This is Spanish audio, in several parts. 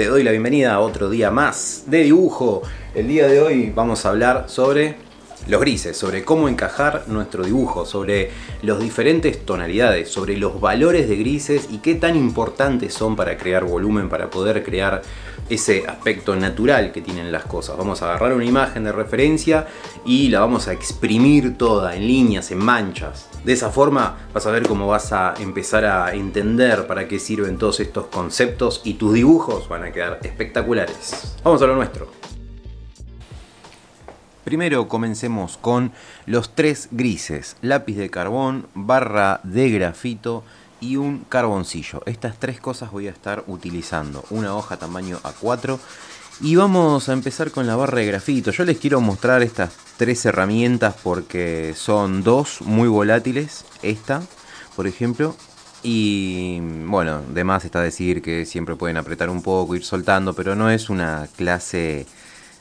Te doy la bienvenida a otro día más de dibujo. El día de hoy vamos a hablar sobre los grises, sobre cómo encajar nuestro dibujo, sobre las diferentes tonalidades, sobre los valores de grises y qué tan importantes son para crear volumen, para poder crear ese aspecto natural que tienen las cosas. Vamos a agarrar una imagen de referencia y la vamos a exprimir toda en líneas, en manchas. De esa forma vas a ver cómo vas a empezar a entender para qué sirven todos estos conceptos y tus dibujos van a quedar espectaculares. Vamos a lo nuestro. Primero comencemos con los tres grises, lápiz de carbón, barra de grafito y un carboncillo. Estas tres cosas voy a estar utilizando. Una hoja tamaño A4. Y vamos a empezar con la barra de grafito. Yo les quiero mostrar estas tres herramientas porque son dos muy volátiles. Esta, por ejemplo. Y bueno, de más está decir que siempre pueden apretar un poco, ir soltando, pero no es una clase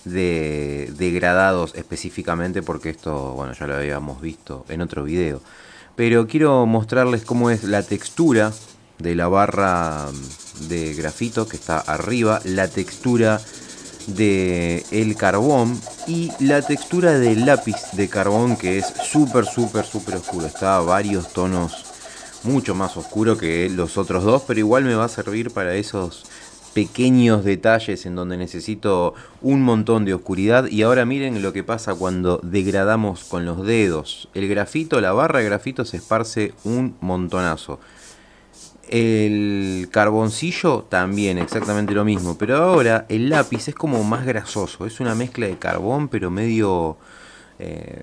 de degradados específicamente porque esto, bueno, ya lo habíamos visto en otro video pero quiero mostrarles cómo es la textura de la barra de grafito que está arriba, la textura de el carbón y la textura del lápiz de carbón que es súper súper súper oscuro está a varios tonos mucho más oscuro que los otros dos pero igual me va a servir para esos pequeños detalles en donde necesito un montón de oscuridad y ahora miren lo que pasa cuando degradamos con los dedos. El grafito, la barra de grafito se esparce un montonazo. El carboncillo también, exactamente lo mismo, pero ahora el lápiz es como más grasoso, es una mezcla de carbón pero medio eh,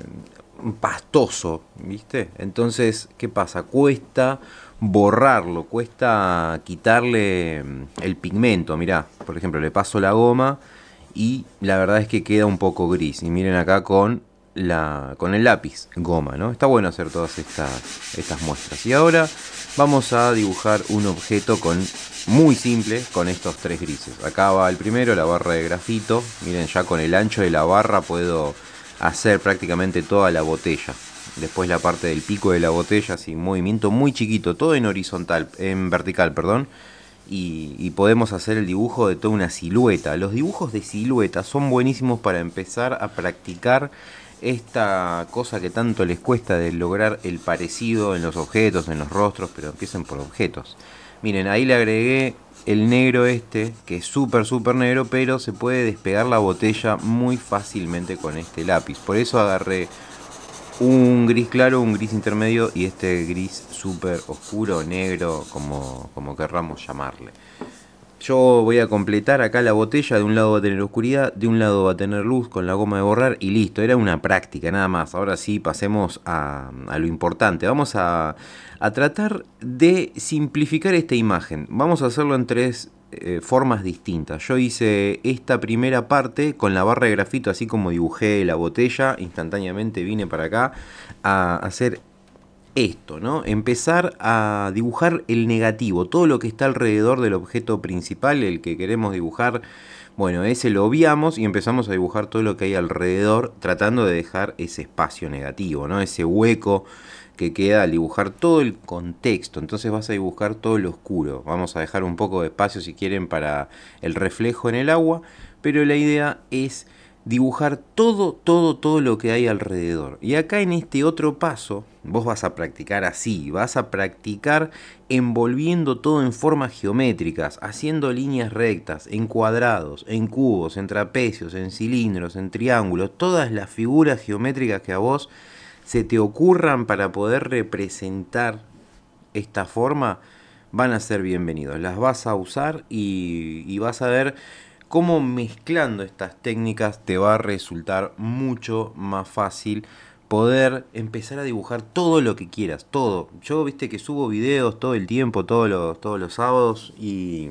pastoso, ¿viste? Entonces, ¿qué pasa? Cuesta borrarlo, cuesta quitarle mm, el pigmento, mirá, por ejemplo, le paso la goma y la verdad es que queda un poco gris. Y miren acá con, la, con el lápiz, goma, ¿no? Está bueno hacer todas estas, estas muestras. Y ahora vamos a dibujar un objeto con muy simple con estos tres grises. Acá va el primero, la barra de grafito. Miren, ya con el ancho de la barra puedo hacer prácticamente toda la botella. Después la parte del pico de la botella, sin movimiento muy chiquito, todo en horizontal, en vertical, perdón. Y, y, podemos hacer el dibujo de toda una silueta. Los dibujos de silueta son buenísimos para empezar a practicar esta cosa que tanto les cuesta de lograr el parecido en los objetos, en los rostros, pero empiecen por objetos. Miren, ahí le agregué el negro este, que es súper, súper negro, pero se puede despegar la botella muy fácilmente con este lápiz. Por eso agarré un gris claro, un gris intermedio y este gris súper oscuro, negro, como, como querramos llamarle. Yo voy a completar acá la botella, de un lado va a tener oscuridad, de un lado va a tener luz con la goma de borrar y listo, era una práctica nada más. Ahora sí, pasemos a, lo importante. Vamos a, tratar de simplificar esta imagen. Vamos a hacerlo en tres eh, formas distintas. Yo hice esta primera parte con la barra de grafito, así como dibujé la botella, instantáneamente vine para acá a hacer esto, ¿no? Empezar a dibujar el negativo, todo lo que está alrededor del objeto principal, el que queremos dibujar. Bueno, ese lo obviamos y empezamos a dibujar todo lo que hay alrededor, tratando de dejar ese espacio negativo, ¿no? Ese hueco que queda al dibujar todo el contexto. Entonces vas a dibujar todo lo oscuro. Vamos a dejar un poco de espacio si quieren para el reflejo en el agua, pero la idea es dibujar todo, todo, todo lo que hay alrededor. Y acá en este otro paso, vos vas a practicar así, vas a practicar envolviendo todo en formas geométricas, haciendo líneas rectas, en cuadrados, en cubos, en trapecios, en cilindros, en triángulos, todas las figuras geométricas que a vos se te ocurran para poder representar esta forma, van a ser bienvenidos. Las vas a usar y, y vas a ver cómo mezclando estas técnicas te va a resultar mucho más fácil poder empezar a dibujar todo lo que quieras, todo. Yo viste que subo videos todo el tiempo, todos los, todos los sábados y,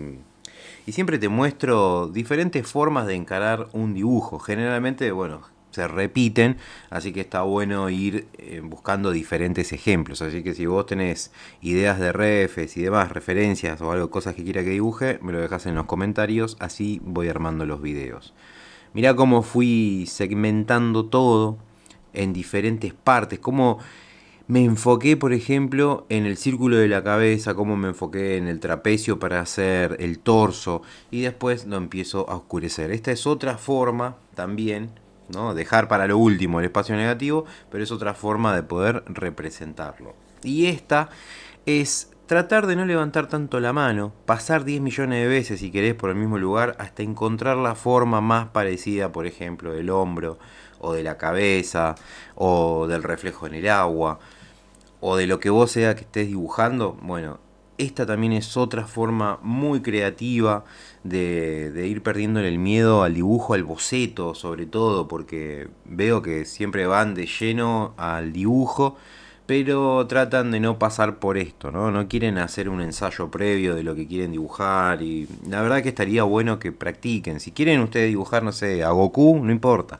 y siempre te muestro diferentes formas de encarar un dibujo. Generalmente, bueno, se repiten, así que está bueno ir eh, buscando diferentes ejemplos. Así que si vos tenés ideas de refes y demás, referencias o algo, cosas que quiera que dibuje, me lo dejás en los comentarios, así voy armando los videos. Mirá cómo fui segmentando todo en diferentes partes, cómo me enfoqué, por ejemplo, en el círculo de la cabeza, cómo me enfoqué en el trapecio para hacer el torso y después lo empiezo a oscurecer. Esta es otra forma también Dejar para lo último el espacio negativo, pero es otra forma de poder representarlo. Y esta es tratar de no levantar tanto la mano, pasar 10 millones de veces si querés por el mismo lugar hasta encontrar la forma más parecida, por ejemplo, del hombro o de la cabeza o del reflejo en el agua o de lo que vos sea que estés dibujando, bueno, esta también es otra forma muy creativa de, ir perdiendo el miedo al dibujo, al boceto sobre todo, porque veo que siempre van de lleno al dibujo, pero tratan de no pasar por esto, ¿no? No quieren hacer un ensayo previo de lo que quieren dibujar y la verdad que estaría bueno que practiquen. Si quieren ustedes dibujar, no sé, a Goku, no importa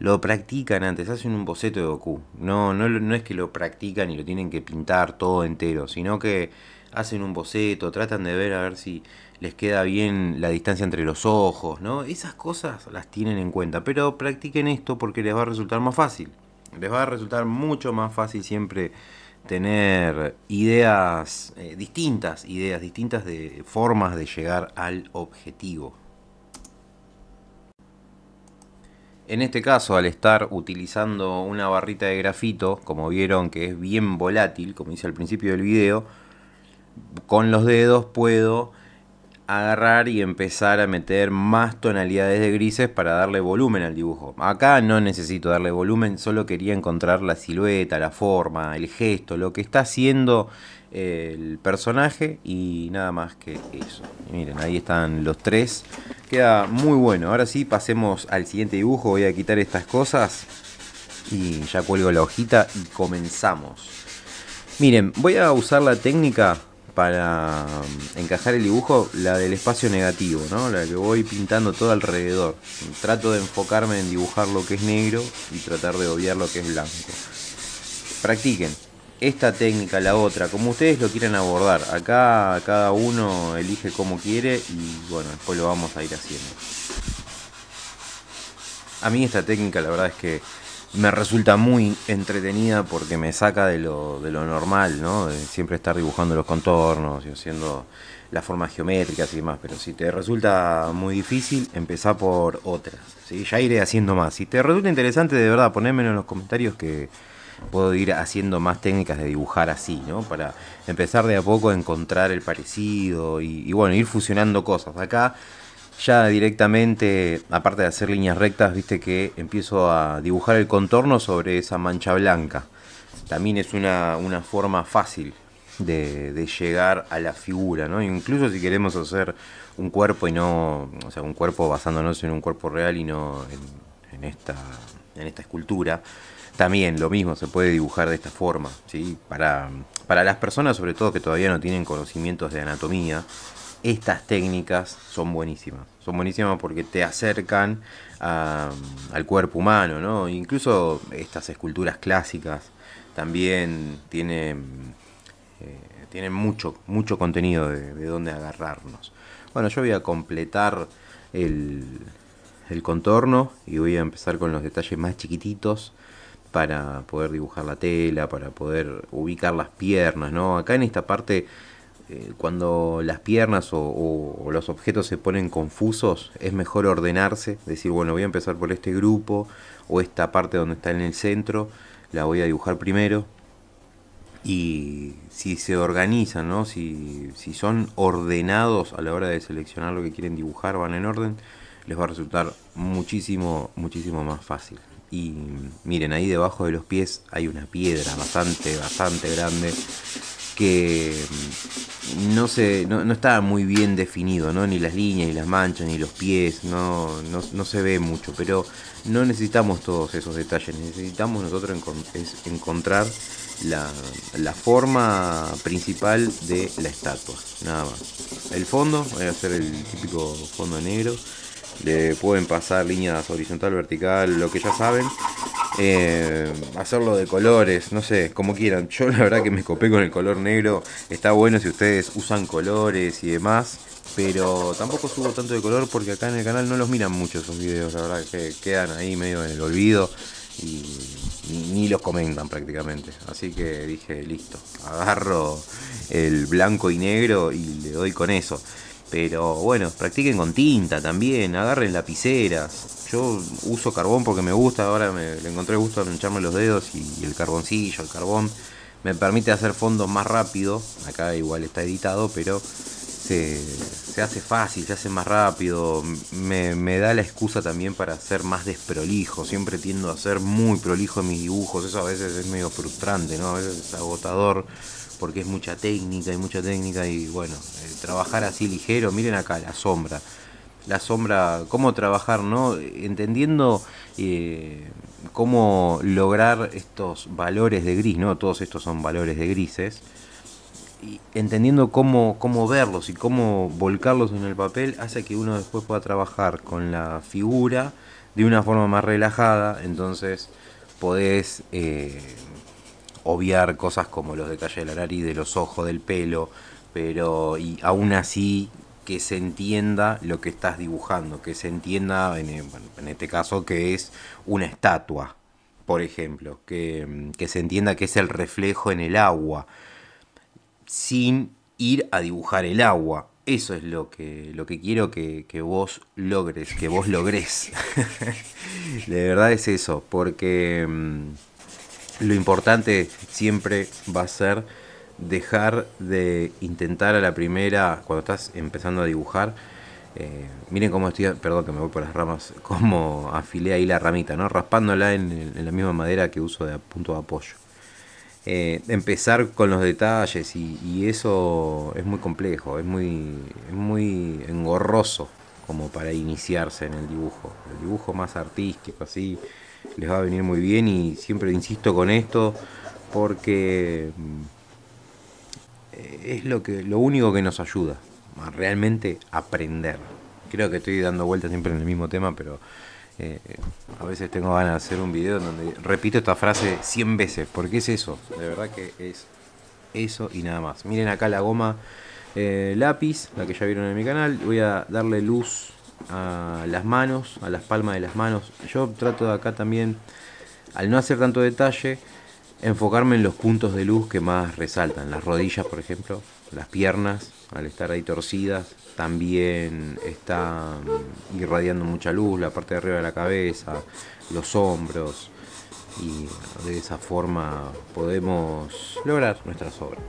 lo practican antes, hacen un boceto de Goku. No, no, no es que lo practican y lo tienen que pintar todo entero, sino que hacen un boceto, tratan de ver a ver si les queda bien la distancia entre los ojos, ¿no? Esas cosas las tienen en cuenta, pero practiquen esto porque les va a resultar más fácil. Les va a resultar mucho más fácil siempre tener ideas eh, distintas, ideas distintas de formas de llegar al objetivo. En este caso, al estar utilizando una barrita de grafito, como vieron que es bien volátil, como dice al principio del video, con los dedos puedo agarrar y empezar a meter más tonalidades de grises para darle volumen al dibujo. Acá no necesito darle volumen, solo quería encontrar la silueta, la forma, el gesto, lo que está haciendo eh, el personaje y nada más que eso. miren, ahí están los tres. Queda muy bueno. Ahora sí, pasemos al siguiente dibujo. Voy a quitar estas cosas y ya cuelgo la hojita y comenzamos. Miren, voy a usar la técnica para mm, encajar el dibujo la del espacio negativo, ¿no? la que voy pintando todo alrededor. Trato de enfocarme en dibujar lo que es negro y tratar de obviar lo que es blanco. Practiquen esta técnica, la otra, como ustedes lo quieran abordar. Acá cada uno elige como quiere y bueno, después lo vamos a ir haciendo. A mí esta técnica la verdad es que me resulta muy entretenida porque me saca de lo, de normal, ¿no? De siempre estar dibujando los contornos y haciendo las formas geométricas y demás. Pero si te resulta muy difícil, empezá por otras. ¿sí? Ya iré haciendo más. Si te resulta interesante, de verdad, ponémelo en los comentarios que puedo ir haciendo más técnicas de dibujar así, ¿no? Para empezar de a poco a encontrar el parecido y, y bueno, ir fusionando cosas. Acá ya directamente, aparte de hacer líneas rectas, viste que empiezo a dibujar el contorno sobre esa mancha blanca. También es una, forma fácil de, llegar a la figura, ¿no? Incluso si queremos hacer un cuerpo y no, o sea, un cuerpo basándonos en un cuerpo real y no en, esta, en esta escultura, también lo mismo se puede dibujar de esta forma, Para, para las personas sobre todo que todavía no tienen conocimientos de anatomía, estas técnicas son buenísimas. Son buenísimas porque te acercan al cuerpo humano, ¿no? Incluso estas esculturas clásicas también tienen, eh, tienen mucho, mucho contenido de, de dónde agarrarnos. Bueno, yo voy a completar el, el contorno y voy a empezar con los detalles más chiquititos para poder dibujar la tela, para poder ubicar las piernas, ¿no? Acá en esta parte eh, cuando las piernas o, los objetos se ponen confusos, es mejor ordenarse, decir, bueno, voy a empezar por este grupo o esta parte donde está en el centro, la voy a dibujar primero. Y si se organizan, ¿no? si, si son ordenados a la hora de seleccionar lo que quieren dibujar, van en orden, les va a resultar muchísimo, muchísimo más fácil. Y miren, ahí debajo de los pies hay una piedra bastante, bastante grande que no, se, no, no estaba muy bien definido, ¿no? Ni las líneas, ni las manchas, ni los pies, no, se ve mucho, pero no necesitamos todos esos detalles, necesitamos nosotros encontrar la, la, forma principal de la estatua, nada más. El fondo, voy a hacer el típico fondo negro, le pueden pasar líneas horizontal, vertical, lo que ya saben. Eh, hacerlo de colores, no sé, como quieran. Yo la verdad que me copé con el color negro. Está bueno si ustedes usan colores y demás. Pero tampoco subo tanto de color porque acá en el canal no los miran mucho esos videos. La verdad que quedan ahí medio en el olvido y ni, los comentan prácticamente. Así que dije, listo, agarro el blanco y negro y le doy con eso. Pero bueno, practiquen con tinta también, agarren lapiceras. Yo uso carbón porque me gusta, ahora me, le encontré gusto en echarme los dedos y, el carboncillo, el carbón me permite hacer fondos más rápido. Acá igual está editado, pero se, hace fácil, se hace más rápido. Me, me, da la excusa también para ser más desprolijo. Siempre tiendo a ser muy prolijo en mis dibujos. Eso a veces es medio frustrante, ¿no? A veces es agotador porque es mucha técnica y mucha técnica y bueno, eh, trabajar así ligero, miren acá la sombra, la sombra, cómo trabajar, ¿no? Entendiendo eh, cómo lograr estos valores de gris, ¿no? Todos estos son valores de grises. Y entendiendo cómo, cómo verlos y cómo volcarlos en el papel hace que uno después pueda trabajar con la figura de una forma más relajada, entonces podés eh, obviar cosas como los detalles de la nariz, de los ojos, del pelo, pero y aún así que se entienda lo que estás dibujando, que se entienda, en, este caso, que es una estatua, por ejemplo, que, se entienda que es el reflejo en el agua, sin ir a dibujar el agua. Eso es lo que, lo que quiero que, que vos logres, que vos logres. De verdad es eso, porque mm, lo importante siempre va a ser dejar de intentar a la primera, cuando estás empezando a dibujar, eh, miren cómo estoy, perdón que me voy por las ramas, cómo afilé ahí la ramita, ¿no? raspándola en, la misma madera que uso de punto de apoyo. Eh, empezar con los detalles y, y, eso es muy complejo, es muy, es muy engorroso como para iniciarse en el dibujo. El dibujo más artístico, así, les va a venir muy bien y siempre insisto con esto porque mm, es lo, que, lo único que nos ayuda a realmente aprender. Creo que estoy dando vueltas siempre en el mismo tema, pero eh, a veces tengo ganas de hacer un video donde repito esta frase 100 veces, porque es eso, de verdad que es eso y nada más. Miren acá la goma eh, lápiz, la que ya vieron en mi canal, voy a darle luz a las manos, a las palmas de las manos. Yo trato de acá también, al no hacer tanto detalle, enfocarme en los puntos de luz que más resaltan. Las rodillas, por ejemplo, las piernas, al estar ahí torcidas, también está mm, irradiando mucha luz, la parte de arriba de la cabeza, los hombros. Y de esa forma podemos lograr nuestra obras.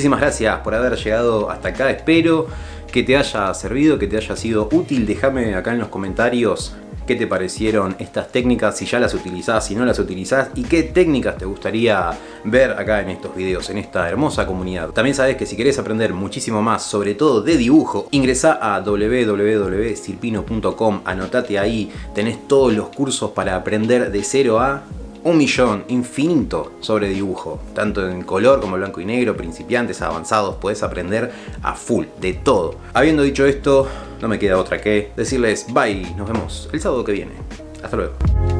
Muchísimas gracias por haber llegado hasta acá. Espero que te haya servido, que te haya sido útil. Déjame acá en los comentarios qué te parecieron estas técnicas, si ya las utilizás, si no las utilizás y qué técnicas te gustaría ver acá en estos videos, en esta hermosa comunidad. También sabes que si querés aprender muchísimo más, sobre todo de dibujo, ingresa a www.sirpino.com, anotate ahí, tenés todos los cursos para aprender de 0 a un millón infinito sobre dibujo, tanto en color como blanco y negro, principiantes, avanzados, puedes aprender a full, de todo. Habiendo dicho esto, no me queda otra que decirles bye, nos vemos el sábado que viene. Hasta luego.